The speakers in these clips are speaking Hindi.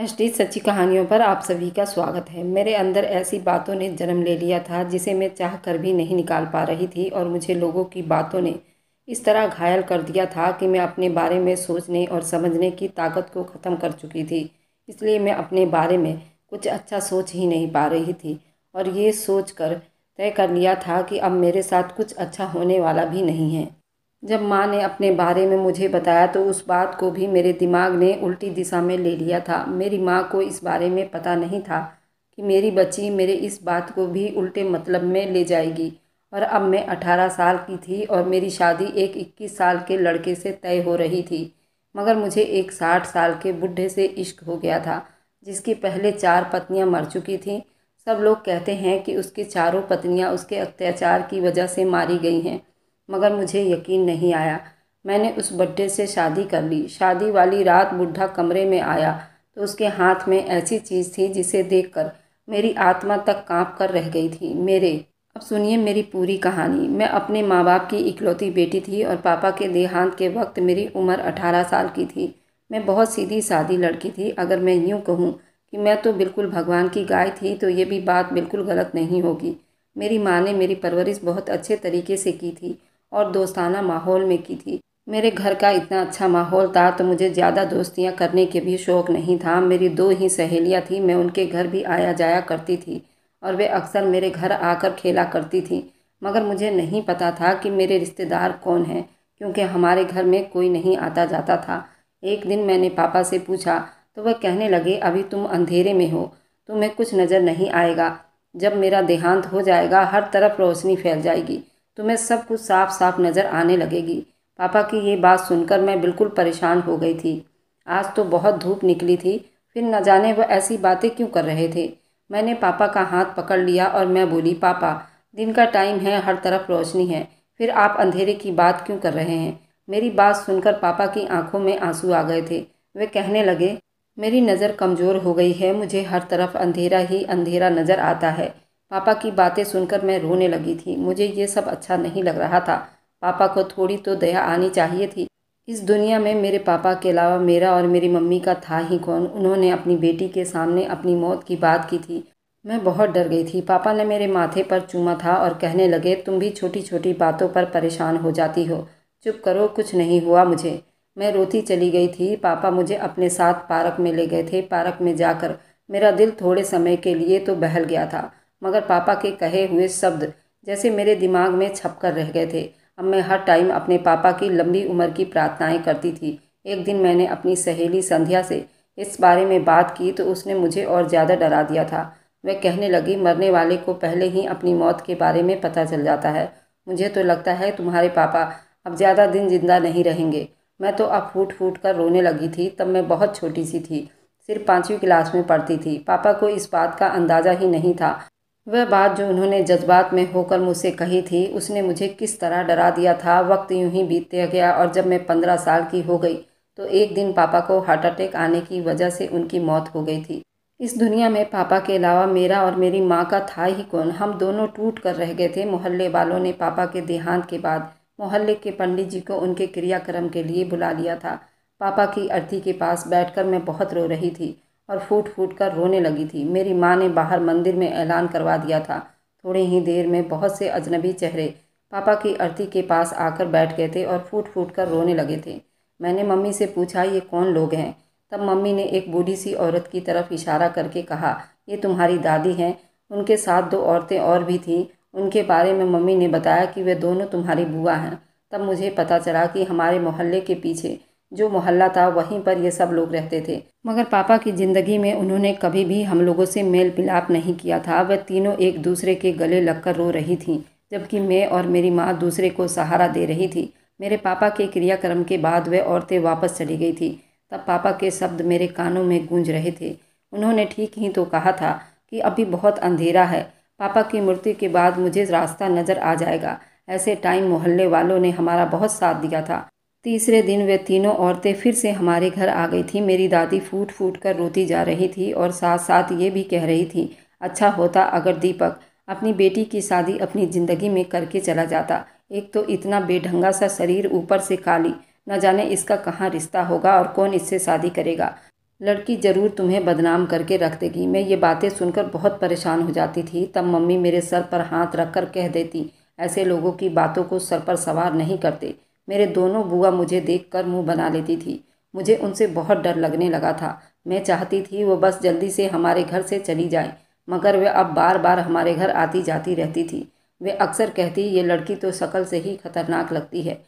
एस टी सच्ची कहानियों पर आप सभी का स्वागत है मेरे अंदर ऐसी बातों ने जन्म ले लिया था जिसे मैं चाह कर भी नहीं निकाल पा रही थी और मुझे लोगों की बातों ने इस तरह घायल कर दिया था कि मैं अपने बारे में सोचने और समझने की ताकत को ख़त्म कर चुकी थी इसलिए मैं अपने बारे में कुछ अच्छा सोच ही नहीं पा रही थी और ये सोच कर तय कर लिया था कि अब मेरे साथ कुछ अच्छा होने वाला भी नहीं है जब माँ ने अपने बारे में मुझे बताया तो उस बात को भी मेरे दिमाग ने उल्टी दिशा में ले लिया था मेरी माँ को इस बारे में पता नहीं था कि मेरी बच्ची मेरे इस बात को भी उल्टे मतलब में ले जाएगी और अब मैं अठारह साल की थी और मेरी शादी एक इक्कीस साल के लड़के से तय हो रही थी मगर मुझे एक साठ साल के बुढ़े से इश्क हो गया था जिसकी पहले चार पत्नियां मर चुकी थीं सब लोग कहते हैं कि उसकी चारों पत्नियां उसके अत्याचार की वजह से मारी गई हैं मगर मुझे यकीन नहीं आया मैंने उस बड्ढे से शादी कर ली शादी वाली रात बुढ़ा कमरे में आया तो उसके हाथ में ऐसी चीज़ थी जिसे देखकर मेरी आत्मा तक कांप कर रह गई थी मेरे अब सुनिए मेरी पूरी कहानी मैं अपने माँ बाप की इकलौती बेटी थी और पापा के देहांत के वक्त मेरी उम्र अठारह साल की थी मैं बहुत सीधी सादी लड़की थी अगर मैं यूँ कहूँ कि मैं तो बिल्कुल भगवान की गाय थी तो ये भी बात बिल्कुल गलत नहीं होगी मेरी माँ ने मेरी परवरिश बहुत अच्छे तरीके से की थी और दोस्ताना माहौल में की थी मेरे घर का इतना अच्छा माहौल था तो मुझे ज़्यादा दोस्तियाँ करने के भी शौक़ नहीं था मेरी दो ही सहेलियाँ थीं मैं उनके घर भी आया जाया करती थी और वे अक्सर मेरे घर आकर खेला करती थीं मगर मुझे नहीं पता था कि मेरे रिश्तेदार कौन हैं क्योंकि हमारे घर में कोई नहीं आता जाता था एक दिन मैंने पापा से पूछा तो वह कहने लगे अभी तुम अंधेरे में हो तुम्हें कुछ नज़र नहीं आएगा जब मेरा देहांत हो जाएगा हर तरफ रोशनी फैल जाएगी तुम्हें सब कुछ साफ साफ नज़र आने लगेगी पापा की ये बात सुनकर मैं बिल्कुल परेशान हो गई थी आज तो बहुत धूप निकली थी फिर न जाने वह ऐसी बातें क्यों कर रहे थे मैंने पापा का हाथ पकड़ लिया और मैं बोली पापा दिन का टाइम है हर तरफ रोशनी है फिर आप अंधेरे की बात क्यों कर रहे हैं मेरी बात सुनकर पापा की आंखों में आंसू आ गए थे वे कहने लगे मेरी नज़र कमज़ोर हो गई है मुझे हर तरफ अंधेरा ही अंधेरा नज़र आता है पापा की बातें सुनकर मैं रोने लगी थी मुझे ये सब अच्छा नहीं लग रहा था पापा को थोड़ी तो दया आनी चाहिए थी इस दुनिया में मेरे पापा के अलावा मेरा और मेरी मम्मी का था ही कौन उन्होंने अपनी बेटी के सामने अपनी मौत की बात की थी मैं बहुत डर गई थी पापा ने मेरे माथे पर चूमा था और कहने लगे तुम भी छोटी छोटी बातों पर परेशान हो जाती हो चुप करो कुछ नहीं हुआ मुझे मैं रोती चली गई थी पापा मुझे अपने साथ पार्क में ले गए थे पार्क में जाकर मेरा दिल थोड़े समय के लिए तो बहल गया था मगर पापा के कहे हुए शब्द जैसे मेरे दिमाग में छप कर रह गए थे अब मैं हर टाइम अपने पापा की लंबी उम्र की प्रार्थनाएं करती थी एक दिन मैंने अपनी सहेली संध्या से इस बारे में बात की तो उसने मुझे और ज़्यादा डरा दिया था वह कहने लगी मरने वाले को पहले ही अपनी मौत के बारे में पता चल जाता है मुझे तो लगता है तुम्हारे पापा अब ज़्यादा दिन जिंदा नहीं रहेंगे मैं तो अब फूट फूट कर रोने लगी थी तब मैं बहुत छोटी सी थी सिर्फ पाँचवीं क्लास में पढ़ती थी पापा को इस बात का अंदाज़ा ही नहीं था वह बात जो उन्होंने जज्बात में होकर मुझसे कही थी उसने मुझे किस तरह डरा दिया था वक्त यूं ही बीत गया और जब मैं पंद्रह साल की हो गई तो एक दिन पापा को हार्ट अटैक आने की वजह से उनकी मौत हो गई थी इस दुनिया में पापा के अलावा मेरा और मेरी माँ का था ही कौन हम दोनों टूट कर रह गए थे मोहल्ले वालों ने पापा के देहांत के बाद मोहल्ले के पंडित जी को उनके क्रियाक्रम के लिए बुला लिया था पापा की अर्थी के पास बैठकर मैं बहुत रो रही थी और फूट फूट कर रोने लगी थी मेरी माँ ने बाहर मंदिर में ऐलान करवा दिया था थोड़ी ही देर में बहुत से अजनबी चेहरे पापा की अर्थी के पास आकर बैठ गए थे और फूट फूट कर रोने लगे थे मैंने मम्मी से पूछा ये कौन लोग हैं तब मम्मी ने एक बूढ़ी सी औरत की तरफ इशारा करके कहा ये तुम्हारी दादी हैं उनके साथ दो औरतें और भी थीं उनके बारे में मम्मी ने बताया कि वे दोनों तुम्हारी बुआ हैं तब मुझे पता चला कि हमारे मोहल्ले के पीछे जो मोहल्ला था वहीं पर ये सब लोग रहते थे मगर पापा की ज़िंदगी में उन्होंने कभी भी हम लोगों से मेल मिलाप नहीं किया था वह तीनों एक दूसरे के गले लगकर रो रही थीं जबकि मैं और मेरी माँ दूसरे को सहारा दे रही थी मेरे पापा के क्रियाक्रम के बाद वह औरतें वापस चली गई थी तब पापा के शब्द मेरे कानों में गूंज रहे थे उन्होंने ठीक ही तो कहा था कि अभी बहुत अंधेरा है पापा की मृत्यु के बाद मुझे रास्ता नज़र आ जाएगा ऐसे टाइम मोहल्ले वालों ने हमारा बहुत साथ दिया था तीसरे दिन वे तीनों औरतें फिर से हमारे घर आ गई थीं मेरी दादी फूट फूट कर रोती जा रही थी और साथ साथ ये भी कह रही थी अच्छा होता अगर दीपक अपनी बेटी की शादी अपनी ज़िंदगी में करके चला जाता एक तो इतना बेढंगा सा शरीर ऊपर से काली न जाने इसका कहाँ रिश्ता होगा और कौन इससे शादी करेगा लड़की ज़रूर तुम्हें बदनाम करके रख देगी मैं ये बातें सुनकर बहुत परेशान हो जाती थी तब मम्मी मेरे सर पर हाथ रख कर कह देती ऐसे लोगों की बातों को सर पर सवार नहीं करते मेरे दोनों बुआ मुझे कर मुँह बना लेती थी मुझे उनसे बहुत डर लगने लगा था मैं चाहती थी वो बस जल्दी से हमारे घर से चली जाए मगर वे अब बार बार हमारे घर आती जाती रहती थी वे अक्सर कहती ये लड़की तो शक्ल से ही खतरनाक लगती है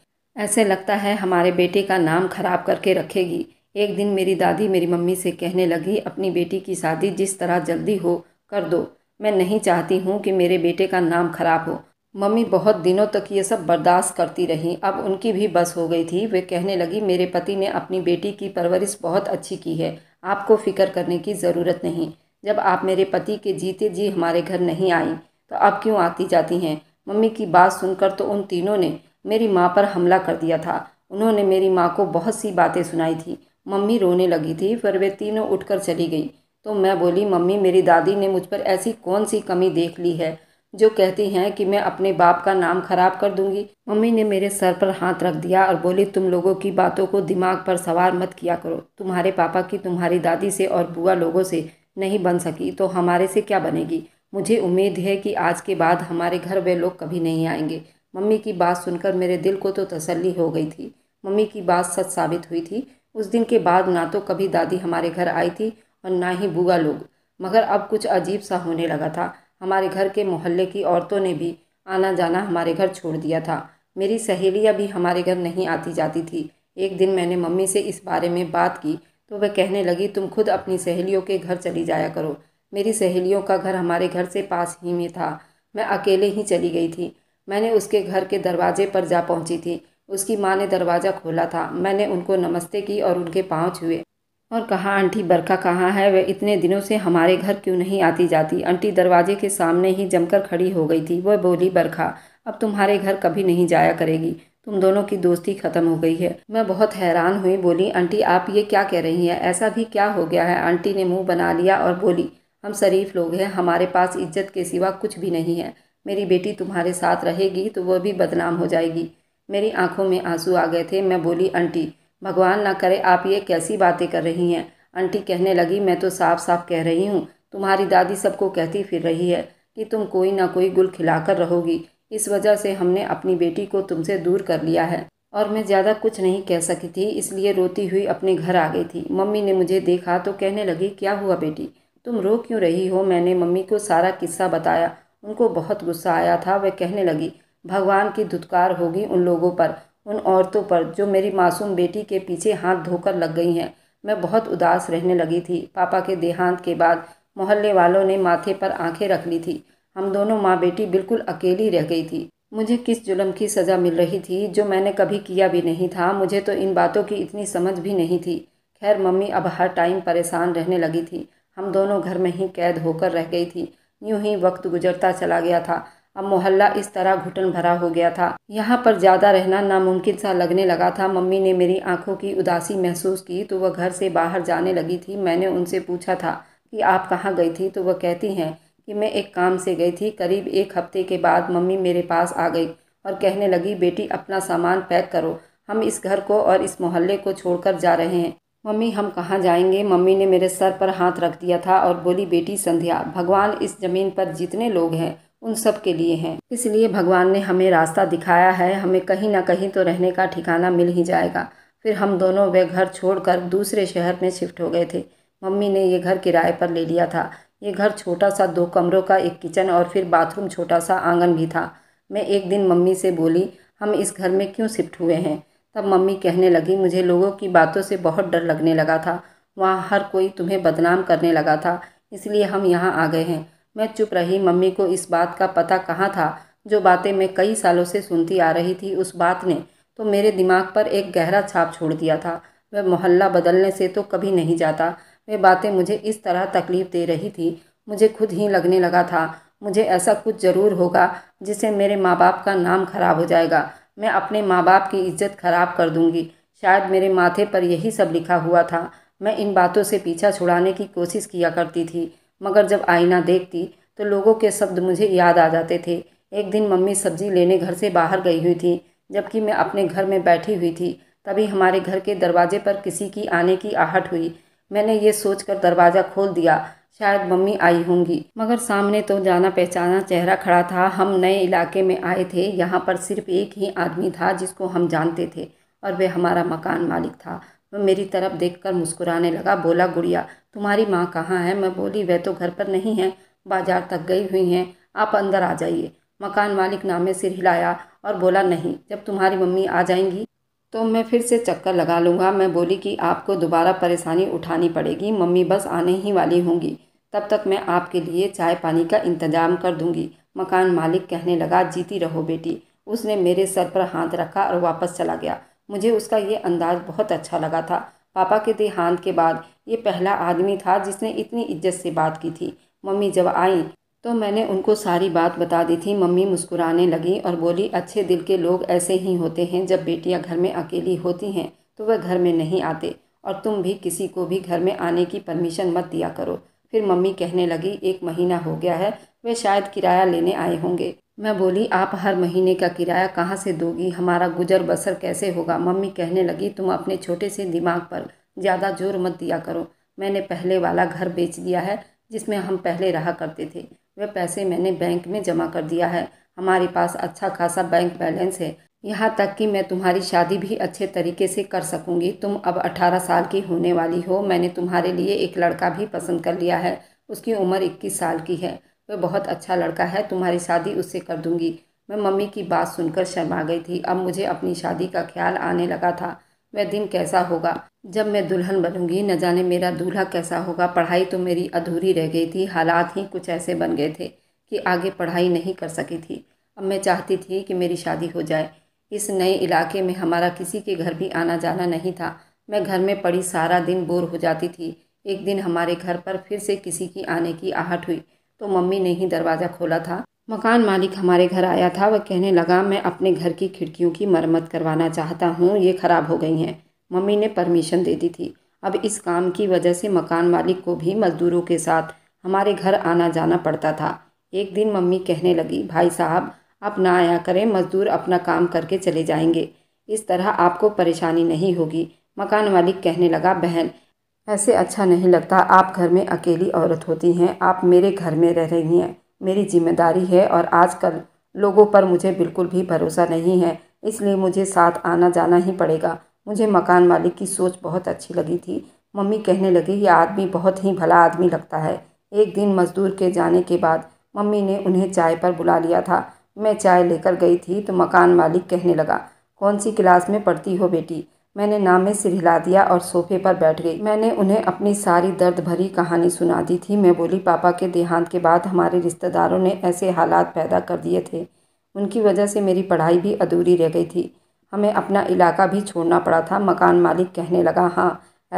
ऐसे लगता है हमारे बेटे का नाम खराब करके रखेगी एक दिन मेरी दादी मेरी मम्मी से कहने लगी अपनी बेटी की शादी जिस तरह जल्दी हो कर दो मैं नहीं चाहती हूँ कि मेरे बेटे का नाम खराब हो मम्मी बहुत दिनों तक ये सब बर्दाश्त करती रहीं अब उनकी भी बस हो गई थी वे कहने लगी मेरे पति ने अपनी बेटी की परवरिश बहुत अच्छी की है आपको फ़िक्र करने की ज़रूरत नहीं जब आप मेरे पति के जीते जी हमारे घर नहीं आई तो अब क्यों आती जाती हैं मम्मी की बात सुनकर तो उन तीनों ने मेरी माँ पर हमला कर दिया था उन्होंने मेरी माँ को बहुत सी बातें सुनाई थी मम्मी रोने लगी थी फिर वे तीनों उठकर चली गई तो मैं बोली मम्मी मेरी दादी ने मुझ पर ऐसी कौन सी कमी देख ली है जो कहती हैं कि मैं अपने बाप का नाम खराब कर दूंगी मम्मी ने मेरे सर पर हाथ रख दिया और बोली तुम लोगों की बातों को दिमाग पर सवार मत किया करो तुम्हारे पापा की तुम्हारी दादी से और बुआ लोगों से नहीं बन सकी तो हमारे से क्या बनेगी मुझे उम्मीद है कि आज के बाद हमारे घर वे लोग कभी नहीं आएंगे मम्मी की बात सुनकर मेरे दिल को तो तसल्ली हो गई थी मम्मी की बात सच साबित हुई थी उस दिन के बाद ना तो कभी दादी हमारे घर आई थी और ना ही बुआ लोग मगर अब कुछ अजीब सा होने लगा था हमारे घर के मोहल्ले की औरतों ने भी आना जाना हमारे घर छोड़ दिया था मेरी सहेलियाँ भी हमारे घर नहीं आती जाती थी एक दिन मैंने मम्मी से इस बारे में बात की तो वह कहने लगी तुम खुद अपनी सहेलियों के घर चली जाया करो मेरी सहेलियों का घर हमारे घर से पास ही में था मैं अकेले ही चली गई थी मैंने उसके घर के दरवाजे पर जा पहुंची थी उसकी माँ ने दरवाज़ा खोला था मैंने उनको नमस्ते की और उनके पाँव छुए और कहा आंटी बरखा कहाँ है वह इतने दिनों से हमारे घर क्यों नहीं आती जाती आंटी दरवाजे के सामने ही जमकर खड़ी हो गई थी वह बोली बरखा अब तुम्हारे घर कभी नहीं जाया करेगी तुम दोनों की दोस्ती ख़त्म हो गई है मैं बहुत हैरान हुई बोली आंटी आप ये क्या कह रही हैं ऐसा भी क्या हो गया है आंटी ने मुंह बना लिया और बोली हम शरीफ लोग हैं हमारे पास इज्जत के सिवा कुछ भी नहीं है मेरी बेटी तुम्हारे साथ रहेगी तो वह भी बदनाम हो जाएगी मेरी आंखों में आंसू आ गए थे मैं बोली आंटी भगवान ना करे आप ये कैसी बातें कर रही हैं आंटी कहने लगी मैं तो साफ साफ कह रही हूँ तुम्हारी दादी सबको कहती फिर रही है कि तुम कोई ना कोई गुल खिलाकर रहोगी इस वजह से हमने अपनी बेटी को तुमसे दूर कर लिया है और मैं ज़्यादा कुछ नहीं कह सकी थी इसलिए रोती हुई अपने घर आ गई थी मम्मी ने मुझे देखा तो कहने लगी क्या हुआ बेटी तुम रो क्यों रही हो मैंने मम्मी को सारा किस्सा बताया उनको बहुत गुस्सा आया था वह कहने लगी भगवान की धुतकार होगी उन लोगों पर उन औरतों पर जो मेरी मासूम बेटी के पीछे हाथ धोकर लग गई हैं मैं बहुत उदास रहने लगी थी पापा के देहांत के बाद मोहल्ले वालों ने माथे पर आंखें रख ली थी हम दोनों माँ बेटी बिल्कुल अकेली रह गई थी मुझे किस जुल्म की सज़ा मिल रही थी जो मैंने कभी किया भी नहीं था मुझे तो इन बातों की इतनी समझ भी नहीं थी खैर मम्मी अब हर टाइम परेशान रहने लगी थी हम दोनों घर में ही कैद होकर रह गई थी यूँ ही वक्त गुजरता चला गया था अब मोहल्ला इस तरह घुटन भरा हो गया था यहाँ पर ज़्यादा रहना नामुमकिन सा लगने लगा था मम्मी ने मेरी आंखों की उदासी महसूस की तो वह घर से बाहर जाने लगी थी मैंने उनसे पूछा था कि आप कहाँ गई थी तो वह कहती हैं कि मैं एक काम से गई थी करीब एक हफ्ते के बाद मम्मी मेरे पास आ गई और कहने लगी बेटी अपना सामान पैक करो हम इस घर को और इस मोहल्ले को छोड़कर जा रहे हैं मम्मी हम कहाँ जाएंगे मम्मी ने मेरे सर पर हाथ रख दिया था और बोली बेटी संध्या भगवान इस ज़मीन पर जितने लोग हैं उन सब के लिए है इसलिए भगवान ने हमें रास्ता दिखाया है हमें कहीं ना कहीं तो रहने का ठिकाना मिल ही जाएगा फिर हम दोनों वे घर छोड़कर दूसरे शहर में शिफ्ट हो गए थे मम्मी ने ये घर किराए पर ले लिया था ये घर छोटा सा दो कमरों का एक किचन और फिर बाथरूम छोटा सा आंगन भी था मैं एक दिन मम्मी से बोली हम इस घर में क्यों शिफ्ट हुए हैं तब मम्मी कहने लगी मुझे लोगों की बातों से बहुत डर लगने लगा था वहाँ हर कोई तुम्हें बदनाम करने लगा था इसलिए हम यहाँ आ गए हैं मैं चुप रही मम्मी को इस बात का पता कहाँ था जो बातें मैं कई सालों से सुनती आ रही थी उस बात ने तो मेरे दिमाग पर एक गहरा छाप छोड़ दिया था वह मोहल्ला बदलने से तो कभी नहीं जाता वे बातें मुझे इस तरह तकलीफ़ दे रही थी मुझे खुद ही लगने लगा था मुझे ऐसा कुछ ज़रूर होगा जिससे मेरे माँ बाप का नाम खराब हो जाएगा मैं अपने माँ बाप की इज्जत खराब कर दूंगी शायद मेरे माथे पर यही सब लिखा हुआ था मैं इन बातों से पीछा छुड़ाने की कोशिश किया करती थी मगर जब आईना देखती तो लोगों के शब्द मुझे याद आ जाते थे एक दिन मम्मी सब्जी लेने घर से बाहर गई हुई थी जबकि मैं अपने घर में बैठी हुई थी तभी हमारे घर के दरवाजे पर किसी की आने की आहट हुई मैंने ये सोचकर दरवाज़ा खोल दिया शायद मम्मी आई होंगी मगर सामने तो जाना पहचाना चेहरा खड़ा था हम नए इलाके में आए थे यहाँ पर सिर्फ एक ही आदमी था जिसको हम जानते थे और वह हमारा मकान मालिक था वह मेरी तरफ देखकर मुस्कुराने लगा बोला गुड़िया तुम्हारी माँ कहाँ है मैं बोली वह तो घर पर नहीं है बाजार तक गई हुई हैं आप अंदर आ जाइए मकान मालिक नामे सिर हिलाया और बोला नहीं जब तुम्हारी मम्मी आ जाएंगी तो मैं फिर से चक्कर लगा लूँगा मैं बोली कि आपको दोबारा परेशानी उठानी पड़ेगी मम्मी बस आने ही वाली होंगी तब तक मैं आपके लिए चाय पानी का इंतजाम कर दूँगी मकान मालिक कहने लगा जीती रहो बेटी उसने मेरे सर पर हाथ रखा और वापस चला गया मुझे उसका ये अंदाज बहुत अच्छा लगा था पापा के देहांत के बाद ये पहला आदमी था जिसने इतनी इज्जत से बात की थी मम्मी जब आई तो मैंने उनको सारी बात बता दी थी मम्मी मुस्कुराने लगी और बोली अच्छे दिल के लोग ऐसे ही होते हैं जब बेटियां घर में अकेली होती हैं तो वह घर में नहीं आते और तुम भी किसी को भी घर में आने की परमिशन मत दिया करो फिर मम्मी कहने लगी एक महीना हो गया है वे शायद किराया लेने आए होंगे मैं बोली आप हर महीने का किराया कहाँ से दोगी हमारा गुजर बसर कैसे होगा मम्मी कहने लगी तुम अपने छोटे से दिमाग पर ज़्यादा जोर मत दिया करो मैंने पहले वाला घर बेच दिया है जिसमें हम पहले रहा करते थे वह पैसे मैंने बैंक में जमा कर दिया है हमारे पास अच्छा खासा बैंक बैलेंस है यहाँ तक कि मैं तुम्हारी शादी भी अच्छे तरीके से कर सकूँगी तुम अब अठारह साल की होने वाली हो मैंने तुम्हारे लिए एक लड़का भी पसंद कर लिया है उसकी उम्र इक्कीस साल की है वह बहुत अच्छा लड़का है तुम्हारी शादी उससे कर दूँगी मैं मम्मी की बात सुनकर शर्मा गई थी अब मुझे अपनी शादी का ख्याल आने लगा था वह दिन कैसा होगा जब मैं दुल्हन बनूंगी न जाने मेरा दूल्हा कैसा होगा पढ़ाई तो मेरी अधूरी रह गई थी हालात ही कुछ ऐसे बन गए थे कि आगे पढ़ाई नहीं कर सकी थी अब मैं चाहती थी कि मेरी शादी हो जाए इस नए इलाके में हमारा किसी के घर भी आना जाना नहीं था मैं घर में पड़ी सारा दिन बोर हो जाती थी एक दिन हमारे घर पर फिर से किसी की आने की आहट हुई तो मम्मी ने ही दरवाज़ा खोला था मकान मालिक हमारे घर आया था वह कहने लगा मैं अपने घर की खिड़कियों की मरम्मत करवाना चाहता हूँ ये ख़राब हो गई हैं मम्मी ने परमिशन दे दी थी अब इस काम की वजह से मकान मालिक को भी मज़दूरों के साथ हमारे घर आना जाना पड़ता था एक दिन मम्मी कहने लगी भाई साहब आप ना आया करें मज़दूर अपना काम करके चले जाएंगे इस तरह आपको परेशानी नहीं होगी मकान मालिक कहने लगा बहन ऐसे अच्छा नहीं लगता आप घर में अकेली औरत होती हैं आप मेरे घर में रह रही हैं मेरी जिम्मेदारी है और आजकल लोगों पर मुझे बिल्कुल भी भरोसा नहीं है इसलिए मुझे साथ आना जाना ही पड़ेगा मुझे मकान मालिक की सोच बहुत अच्छी लगी थी मम्मी कहने लगी ये आदमी बहुत ही भला आदमी लगता है एक दिन मज़दूर के जाने के बाद मम्मी ने उन्हें चाय पर बुला लिया था मैं चाय लेकर गई थी तो मकान मालिक कहने लगा कौन सी क्लास में पढ़ती हो बेटी मैंने नाम में सिर हिला दिया और सोफे पर बैठ गई मैंने उन्हें अपनी सारी दर्द भरी कहानी सुना दी थी मैं बोली पापा के देहांत के बाद हमारे रिश्तेदारों ने ऐसे हालात पैदा कर दिए थे उनकी वजह से मेरी पढ़ाई भी अधूरी रह गई थी हमें अपना इलाका भी छोड़ना पड़ा था मकान मालिक कहने लगा हाँ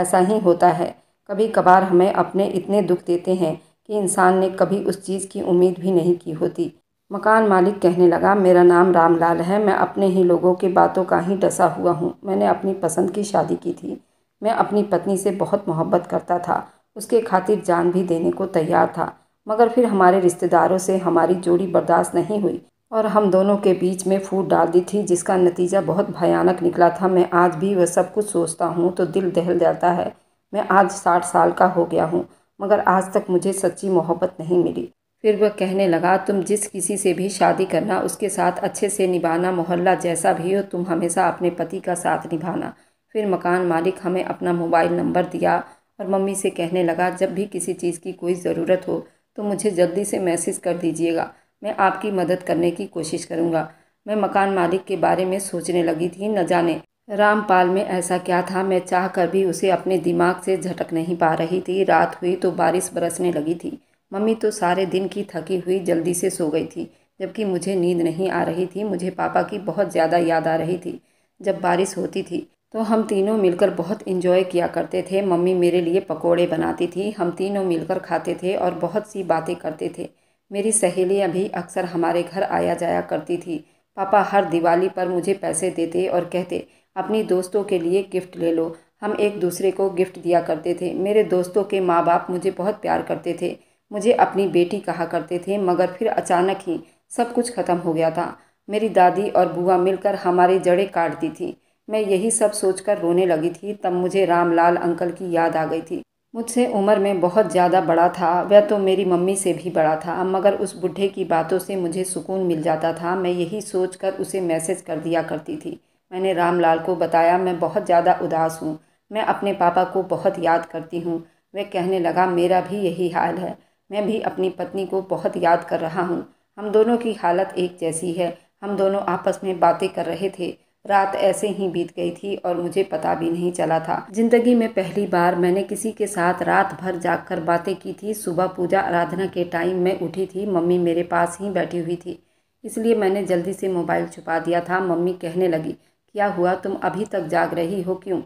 ऐसा ही होता है कभी कभार हमें अपने इतने दुख देते हैं कि इंसान ने कभी उस चीज़ की उम्मीद भी नहीं की होती मकान मालिक कहने लगा मेरा नाम रामलाल है मैं अपने ही लोगों के बातों का ही डसा हुआ हूँ मैंने अपनी पसंद की शादी की थी मैं अपनी पत्नी से बहुत मोहब्बत करता था उसके खातिर जान भी देने को तैयार था मगर फिर हमारे रिश्तेदारों से हमारी जोड़ी बर्दाश्त नहीं हुई और हम दोनों के बीच में फूट डाल दी थी जिसका नतीजा बहुत भयानक निकला था मैं आज भी वह सब कुछ सोचता हूँ तो दिल दहल जाता है मैं आज साठ साल का हो गया हूँ मगर आज तक मुझे सच्ची मोहब्बत नहीं मिली फिर वह कहने लगा तुम जिस किसी से भी शादी करना उसके साथ अच्छे से निभाना मोहल्ला जैसा भी हो तुम हमेशा अपने पति का साथ निभाना फिर मकान मालिक हमें अपना मोबाइल नंबर दिया और मम्मी से कहने लगा जब भी किसी चीज़ की कोई ज़रूरत हो तो मुझे जल्दी से मैसेज कर दीजिएगा मैं आपकी मदद करने की कोशिश करूँगा मैं मकान मालिक के बारे में सोचने लगी थी न जाने रामपाल में ऐसा क्या था मैं चाह कर भी उसे अपने दिमाग से झटक नहीं पा रही थी रात हुई तो बारिश बरसने लगी थी मम्मी तो सारे दिन की थकी हुई जल्दी से सो गई थी जबकि मुझे नींद नहीं आ रही थी मुझे पापा की बहुत ज़्यादा याद आ रही थी जब बारिश होती थी तो हम तीनों मिलकर बहुत इन्जॉय किया करते थे मम्मी मेरे लिए पकौड़े बनाती थी हम तीनों मिलकर खाते थे और बहुत सी बातें करते थे मेरी सहेलियाँ भी अक्सर हमारे घर आया जाया करती थी पापा हर दिवाली पर मुझे पैसे देते और कहते अपनी दोस्तों के लिए गिफ्ट ले लो हम एक दूसरे को गिफ्ट दिया करते थे मेरे दोस्तों के माँ बाप मुझे बहुत प्यार करते थे मुझे अपनी बेटी कहा करते थे मगर फिर अचानक ही सब कुछ ख़त्म हो गया था मेरी दादी और बुआ मिलकर हमारी जड़ें काटती थी मैं यही सब सोचकर रोने लगी थी तब मुझे रामलाल अंकल की याद आ गई थी मुझसे उम्र में बहुत ज़्यादा बड़ा था वह तो मेरी मम्मी से भी बड़ा था मगर उस बुढ़े की बातों से मुझे सुकून मिल जाता था मैं यही सोच कर उसे मैसेज कर दिया करती थी मैंने रामलाल को बताया मैं बहुत ज़्यादा उदास हूँ मैं अपने पापा को बहुत याद करती हूँ वह कहने लगा मेरा भी यही हाल है मैं भी अपनी पत्नी को बहुत याद कर रहा हूँ हम दोनों की हालत एक जैसी है हम दोनों आपस में बातें कर रहे थे रात ऐसे ही बीत गई थी और मुझे पता भी नहीं चला था जिंदगी में पहली बार मैंने किसी के साथ रात भर जाकर बातें की थी सुबह पूजा आराधना के टाइम में उठी थी मम्मी मेरे पास ही बैठी हुई थी इसलिए मैंने जल्दी से मोबाइल छुपा दिया था मम्मी कहने लगी क्या हुआ तुम अभी तक जाग रही हो क्यों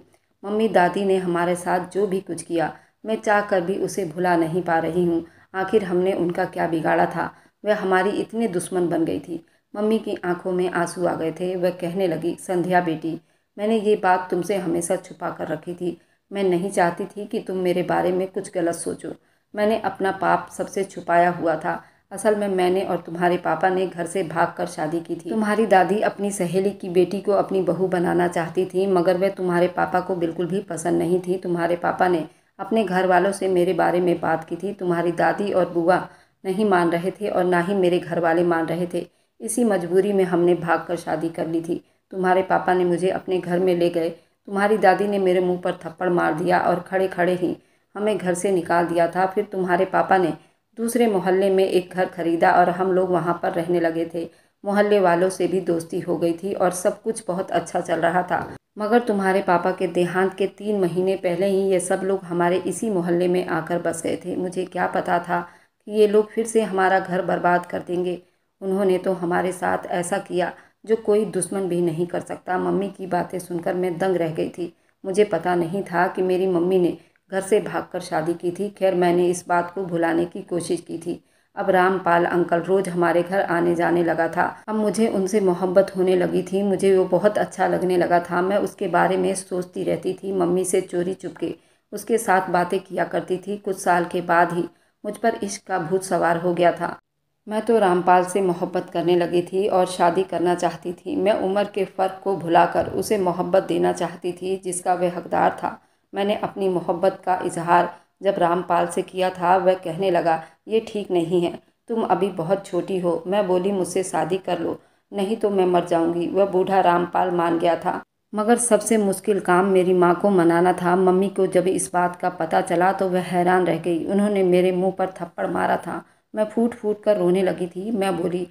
मम्मी दादी ने हमारे साथ जो भी कुछ किया मैं चाह कर भी उसे भुला नहीं पा रही हूँ आखिर हमने उनका क्या बिगाड़ा था वह हमारी इतने दुश्मन बन गई थी मम्मी की आंखों में आंसू आ गए थे वह कहने लगी संध्या बेटी मैंने ये बात तुमसे हमेशा छुपा कर रखी थी मैं नहीं चाहती थी कि तुम मेरे बारे में कुछ गलत सोचो मैंने अपना पाप सबसे छुपाया हुआ था असल में मैंने और तुम्हारे पापा ने घर से भाग कर शादी की थी तुम्हारी दादी अपनी सहेली की बेटी को अपनी बहू बनाना चाहती थी मगर वह तुम्हारे पापा को बिल्कुल भी पसंद नहीं थी तुम्हारे पापा ने अपने घर वालों से मेरे बारे में बात की थी तुम्हारी दादी और बुआ नहीं मान रहे थे और ना ही मेरे घर वाले मान रहे थे इसी मजबूरी में हमने भाग कर शादी कर ली थी तुम्हारे पापा ने मुझे अपने घर में ले गए तुम्हारी दादी ने मेरे मुंह पर थप्पड़ मार दिया और खड़े खड़े ही हमें घर से निकाल दिया था फिर तुम्हारे पापा ने दूसरे मोहल्ले में एक घर खरीदा और हम लोग वहाँ पर रहने लगे थे मोहल्ले वालों से भी दोस्ती हो गई थी और सब कुछ बहुत अच्छा चल रहा था मगर तुम्हारे पापा के देहांत के तीन महीने पहले ही ये सब लोग हमारे इसी मोहल्ले में आकर बस गए थे मुझे क्या पता था कि ये लोग फिर से हमारा घर बर्बाद कर देंगे उन्होंने तो हमारे साथ ऐसा किया जो कोई दुश्मन भी नहीं कर सकता मम्मी की बातें सुनकर मैं दंग रह गई थी मुझे पता नहीं था कि मेरी मम्मी ने घर से भागकर शादी की थी खैर मैंने इस बात को भुलाने की कोशिश की थी अब रामपाल अंकल रोज़ हमारे घर आने जाने लगा था अब मुझे उनसे मोहब्बत होने लगी थी मुझे वो बहुत अच्छा लगने लगा था मैं उसके बारे में सोचती रहती थी मम्मी से चोरी चुपके उसके साथ बातें किया करती थी कुछ साल के बाद ही मुझ पर इश्क का भूत सवार हो गया था मैं तो रामपाल से मोहब्बत करने लगी थी और शादी करना चाहती थी मैं उम्र के फ़र्क को भुलाकर उसे मोहब्बत देना चाहती थी जिसका वह हकदार था मैंने अपनी मोहब्बत का इजहार जब रामपाल से किया था वह कहने लगा ये ठीक नहीं है तुम अभी बहुत छोटी हो मैं बोली मुझसे शादी कर लो नहीं तो मैं मर जाऊँगी वह बूढ़ा रामपाल मान गया था मगर सबसे मुश्किल काम मेरी माँ को मनाना था मम्मी को जब इस बात का पता चला तो वह हैरान रह गई उन्होंने मेरे मुँह पर थप्पड़ मारा था मैं फूट फूट कर रोने लगी थी मैं बोली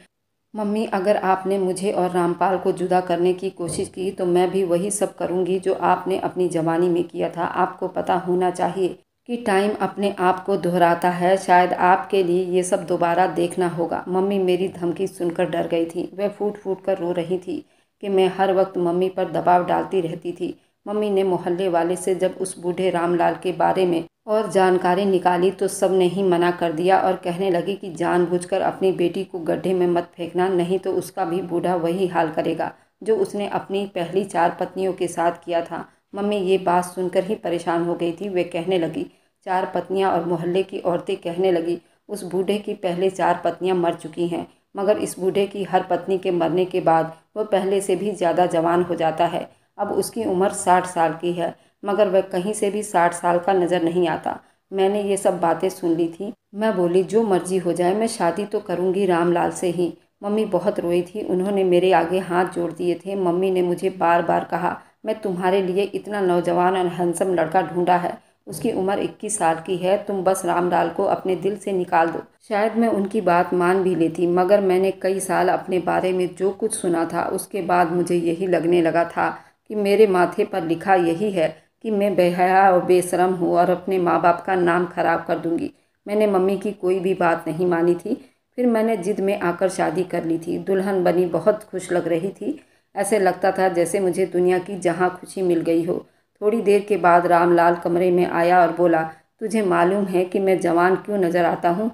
मम्मी अगर आपने मुझे और रामपाल को जुदा करने की कोशिश की तो मैं भी वही सब करूँगी जो आपने अपनी जवानी में किया था आपको पता होना चाहिए कि टाइम अपने आप को दोहराता है शायद आपके लिए ये सब दोबारा देखना होगा मम्मी मेरी धमकी सुनकर डर गई थी वह फूट फूट कर रो रही थी कि मैं हर वक्त मम्मी पर दबाव डालती रहती थी मम्मी ने मोहल्ले वाले से जब उस बूढ़े रामलाल के बारे में और जानकारी निकाली तो सब ने ही मना कर दिया और कहने लगी कि जानबूझकर अपनी बेटी को गड्ढे में मत फेंकना नहीं तो उसका भी बूढ़ा वही हाल करेगा जो उसने अपनी पहली चार पत्नियों के साथ किया था मम्मी ये बात सुनकर ही परेशान हो गई थी वे कहने लगी चार पत्नियां और मोहल्ले की औरतें कहने लगी उस बूढ़े की पहले चार पत्नियां मर चुकी हैं मगर इस बूढ़े की हर पत्नी के मरने के बाद वह पहले से भी ज़्यादा जवान हो जाता है अब उसकी उम्र साठ साल की है मगर वह कहीं से भी साठ साल का नज़र नहीं आता मैंने ये सब बातें सुन ली थी मैं बोली जो मर्जी हो जाए मैं शादी तो करूँगी रामलाल से ही मम्मी बहुत रोई थी उन्होंने मेरे आगे हाथ जोड़ दिए थे मम्मी ने मुझे बार बार कहा मैं तुम्हारे लिए इतना नौजवान और हैंसम लड़का ढूंढा है उसकी उम्र 21 साल की है तुम बस रामलाल को अपने दिल से निकाल दो शायद मैं उनकी बात मान भी लेती मगर मैंने कई साल अपने बारे में जो कुछ सुना था उसके बाद मुझे यही लगने लगा था कि मेरे माथे पर लिखा यही है कि मैं बेहया और बेशरम हूँ और अपने माँ बाप का नाम खराब कर दूँगी मैंने मम्मी की कोई भी बात नहीं मानी थी फिर मैंने जिद में आकर शादी कर ली थी दुल्हन बनी बहुत खुश लग रही थी ऐसे लगता था जैसे मुझे दुनिया की जहाँ खुशी मिल गई हो थोड़ी देर के बाद रामलाल कमरे में आया और बोला तुझे मालूम है कि मैं जवान क्यों नज़र आता हूँ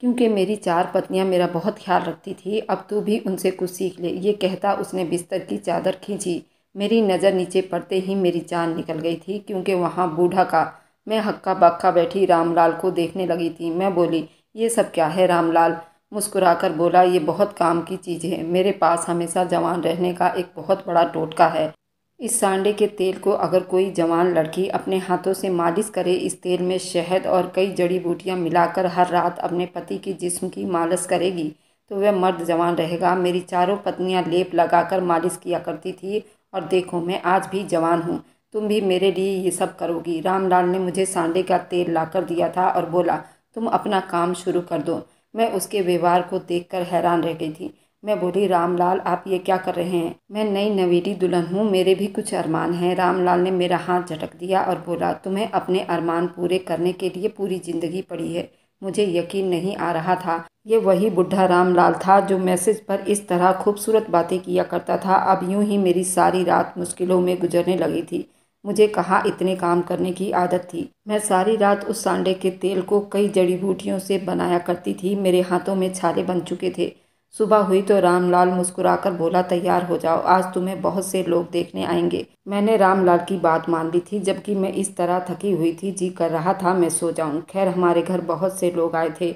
क्योंकि मेरी चार पत्नियाँ मेरा बहुत ख्याल रखती थी अब तू भी उनसे कुछ सीख ले ये कहता उसने बिस्तर की चादर खींची मेरी नज़र नीचे पड़ते ही मेरी जान निकल गई थी क्योंकि वहाँ बूढ़ा का मैं हक्का बक्का बैठी रामलाल को देखने लगी थी मैं बोली ये सब क्या है रामलाल मुस्कुराकर बोला ये बहुत काम की चीज़ है मेरे पास हमेशा जवान रहने का एक बहुत बड़ा टोटका है इस सांडे के तेल को अगर कोई जवान लड़की अपने हाथों से मालिश करे इस तेल में शहद और कई जड़ी बूटियाँ मिलाकर हर रात अपने पति के जिस्म की मालिश करेगी तो वह मर्द जवान रहेगा मेरी चारों पत्नियां लेप लगाकर मालिश किया करती थी और देखो मैं आज भी जवान हूँ तुम भी मेरे लिए ये सब करोगी रामलाल ने मुझे सांडे का तेल लाकर दिया था और बोला तुम अपना काम शुरू कर दो मैं उसके व्यवहार को देख हैरान रह गई थी मैं बोली रामलाल आप ये क्या कर रहे हैं मैं नई नवेली दुल्हन हूँ मेरे भी कुछ अरमान हैं रामलाल ने मेरा हाथ झटक दिया और बोला तुम्हें अपने अरमान पूरे करने के लिए पूरी ज़िंदगी पड़ी है मुझे यकीन नहीं आ रहा था ये वही बुढ़ा रामलाल था जो मैसेज पर इस तरह खूबसूरत बातें किया करता था अब यूं ही मेरी सारी रात मुश्किलों में गुजरने लगी थी मुझे कहाँ इतने काम करने की आदत थी मैं सारी रात उस सांडे के तेल को कई जड़ी बूटियों से बनाया करती थी मेरे हाथों में छाले बन चुके थे सुबह हुई तो रामलाल मुस्कुराकर बोला तैयार हो जाओ आज तुम्हें बहुत से लोग देखने आएंगे मैंने रामलाल की बात मान ली थी जबकि मैं इस तरह थकी हुई थी जी कर रहा था मैं सो जाऊं खैर हमारे घर बहुत से लोग आए थे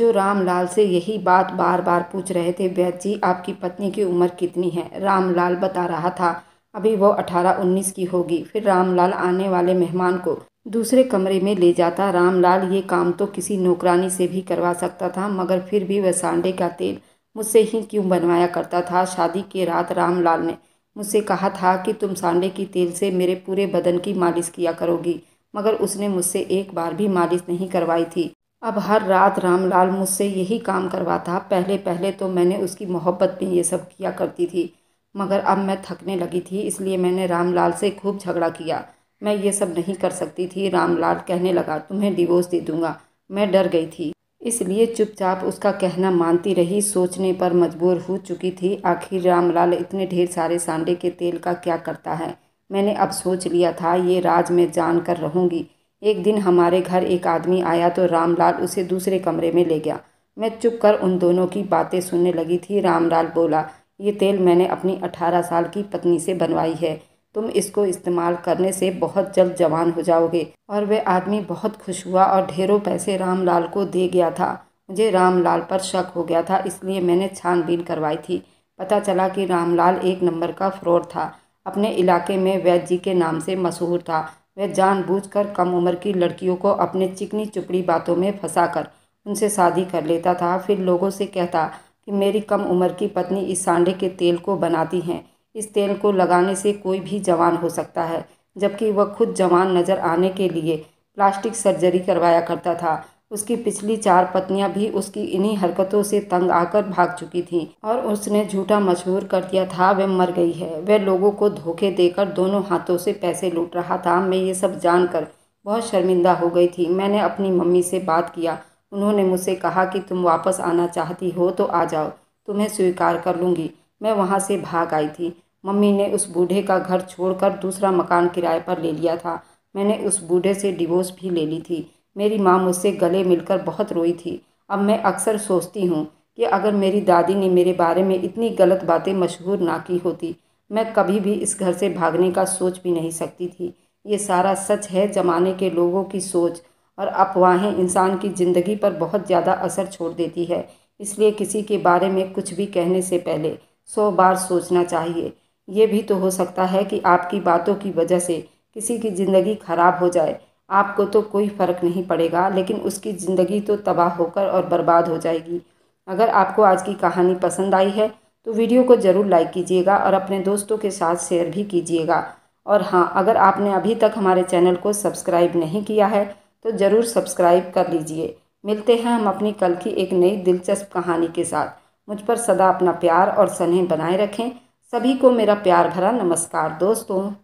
जो रामलाल से यही बात बार बार पूछ रहे थे वैद जी आपकी पत्नी की उम्र कितनी है रामलाल बता रहा था अभी वो अठारह उन्नीस की होगी फिर रामलाल आने वाले मेहमान को दूसरे कमरे में ले जाता रामलाल ये काम तो किसी नौकरानी से भी करवा सकता था मगर फिर भी वह सांडे का तेल मुझसे ही क्यों बनवाया करता था शादी के रात रामलाल ने मुझसे कहा था कि तुम सांडे की तेल से मेरे पूरे बदन की मालिश किया करोगी मगर उसने मुझसे एक बार भी मालिश नहीं करवाई थी अब हर रात रामलाल मुझसे यही काम करवाता पहले पहले तो मैंने उसकी मोहब्बत में ये सब किया करती थी मगर अब मैं थकने लगी थी इसलिए मैंने रामलाल से खूब झगड़ा किया मैं ये सब नहीं कर सकती थी रामलाल कहने लगा तुम्हें डिवोर्स दे दूँगा मैं डर गई थी इसलिए चुपचाप उसका कहना मानती रही सोचने पर मजबूर हो चुकी थी आखिर रामलाल इतने ढेर सारे सांडे के तेल का क्या करता है मैंने अब सोच लिया था ये राज मैं जान कर रहूँगी एक दिन हमारे घर एक आदमी आया तो रामलाल उसे दूसरे कमरे में ले गया मैं चुप कर उन दोनों की बातें सुनने लगी थी रामलाल बोला ये तेल मैंने अपनी अठारह साल की पत्नी से बनवाई है तुम इसको इस्तेमाल करने से बहुत जल्द जवान हो जाओगे और वह आदमी बहुत खुश हुआ और ढेरों पैसे रामलाल को दे गया था मुझे रामलाल पर शक हो गया था इसलिए मैंने छानबीन करवाई थी पता चला कि रामलाल एक नंबर का फ्रॉड था अपने इलाके में वैद्य जी के नाम से मशहूर था वह जानबूझकर कम उम्र की लड़कियों को अपने चिकनी चुपड़ी बातों में फंसा कर उनसे शादी कर लेता था फिर लोगों से कहता कि मेरी कम उम्र की पत्नी इस सांडे के तेल को बनाती हैं इस तेल को लगाने से कोई भी जवान हो सकता है जबकि वह खुद जवान नज़र आने के लिए प्लास्टिक सर्जरी करवाया करता था उसकी पिछली चार पत्नियां भी उसकी इन्हीं हरकतों से तंग आकर भाग चुकी थीं और उसने झूठा मशहूर कर दिया था वह मर गई है वह लोगों को धोखे देकर दोनों हाथों से पैसे लूट रहा था मैं ये सब जानकर बहुत शर्मिंदा हो गई थी मैंने अपनी मम्मी से बात किया उन्होंने मुझसे कहा कि तुम वापस आना चाहती हो तो आ जाओ तुम्हें स्वीकार कर लूँगी मैं वहाँ से भाग आई थी मम्मी ने उस बूढ़े का घर छोड़कर दूसरा मकान किराए पर ले लिया था मैंने उस बूढ़े से डिवोर्स भी ले ली थी मेरी माँ मुझसे गले मिलकर बहुत रोई थी अब मैं अक्सर सोचती हूँ कि अगर मेरी दादी ने मेरे बारे में इतनी गलत बातें मशहूर ना की होती मैं कभी भी इस घर से भागने का सोच भी नहीं सकती थी ये सारा सच है ज़माने के लोगों की सोच और अफवाहें इंसान की ज़िंदगी पर बहुत ज़्यादा असर छोड़ देती है इसलिए किसी के बारे में कुछ भी कहने से पहले सौ बार सोचना चाहिए ये भी तो हो सकता है कि आपकी बातों की वजह से किसी की ज़िंदगी खराब हो जाए आपको तो कोई फ़र्क नहीं पड़ेगा लेकिन उसकी ज़िंदगी तो तबाह होकर और बर्बाद हो जाएगी अगर आपको आज की कहानी पसंद आई है तो वीडियो को ज़रूर लाइक कीजिएगा और अपने दोस्तों के साथ शेयर भी कीजिएगा और हाँ अगर आपने अभी तक हमारे चैनल को सब्सक्राइब नहीं किया है तो ज़रूर सब्सक्राइब कर लीजिए मिलते हैं हम अपनी कल की एक नई दिलचस्प कहानी के साथ मुझ पर सदा अपना प्यार और स्नेह बनाए रखें सभी को मेरा प्यार भरा नमस्कार दोस्तों